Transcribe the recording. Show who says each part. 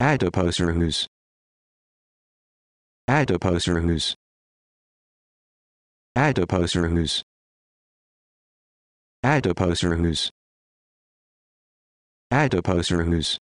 Speaker 1: Adipocerhus. Adipose Adipocerhus. Adipose Adipocerhus.